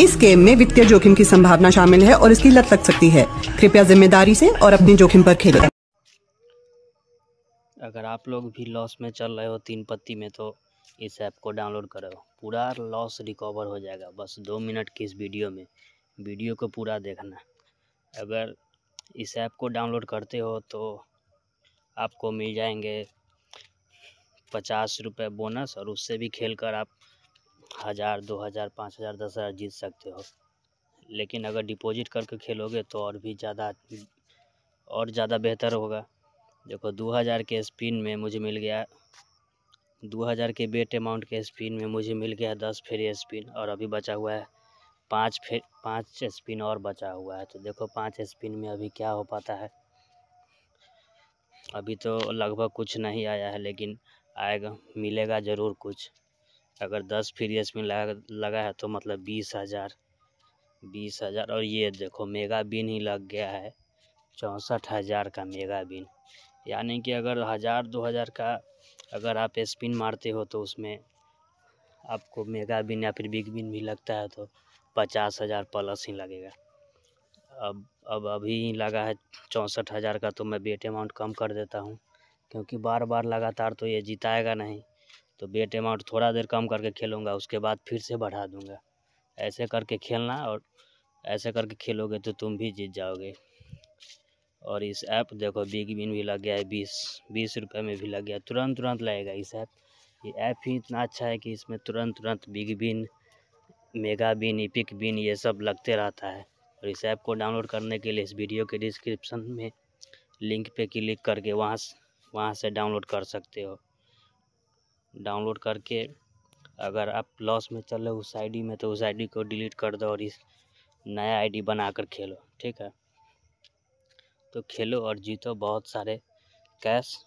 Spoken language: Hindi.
इस गेम में वित्तीय जोखिम की संभावना शामिल है और इसकी लत लग सकती है कृपया जिम्मेदारी से और अपने जोखिम पर खेलें अगर आप लोग भी लॉस में चल रहे हो तीन पत्ती में तो इस ऐप को डाउनलोड करो पूरा लॉस रिकवर हो जाएगा बस दो मिनट की इस वीडियो में वीडियो को पूरा देखना अगर इस ऐप को डाउनलोड करते हो तो आपको मिल जाएंगे पचास रुपये बोनस और उससे भी खेल आप हज़ार दो हज़ार पाँच हज़ार दस हज़ार जीत सकते हो लेकिन अगर डिपॉजिट करके खेलोगे तो और भी ज़्यादा और ज़्यादा बेहतर होगा देखो दो हज़ार के स्पिन में मुझे मिल गया दो हज़ार के बेट अमाउंट के स्पिन में मुझे मिल गया दस फेरी स्पिन और अभी बचा हुआ है पाँच फे पाँच स्पिन और बचा हुआ है तो देखो पाँच स्पिन में अभी क्या हो पाता है अभी तो लगभग कुछ नहीं आया है लेकिन आएगा मिलेगा ज़रूर कुछ अगर दस फ्री एच पी लगा लगा है तो मतलब बीस हज़ार बीस हज़ार और ये देखो मेगा बिन ही लग गया है चौंसठ हज़ार का मेगा बिन यानी कि अगर हज़ार दो हज़ार का अगर आप स्पिन मारते हो तो उसमें आपको मेगा बिन या फिर बिग बिन भी लगता है तो पचास हज़ार प्लस ही लगेगा अब अब अभी लगा है चौंसठ हज़ार का तो मैं बेट अमाउंट कम कर देता हूँ क्योंकि बार बार लगातार तो ये जिताएगा नहीं तो बेट अमाउंट थोड़ा देर कम करके खेलूँगा उसके बाद फिर से बढ़ा दूँगा ऐसे करके खेलना और ऐसे करके खेलोगे तो तुम भी जीत जाओगे और इस ऐप देखो बिग बिन भी लग गया है बीस बीस रुपये में भी लग गया तुरंत तुरंत लगेगा इस ऐप ये ऐप ही इतना अच्छा है कि इसमें तुरंत तुरंत big bin mega bin epic bin ये सब लगते रहता है और इस ऐप को डाउनलोड करने के लिए इस वीडियो के डिस्क्रिप्शन में लिंक पे क्लिक करके वहाँ वहाँ से डाउनलोड कर सकते हो डाउनलोड करके अगर आप लॉस में चल रहे हो उस आईडी में तो उस आईडी को डिलीट कर दो और इस नया आईडी बनाकर खेलो ठीक है तो खेलो और जीतो बहुत सारे कैश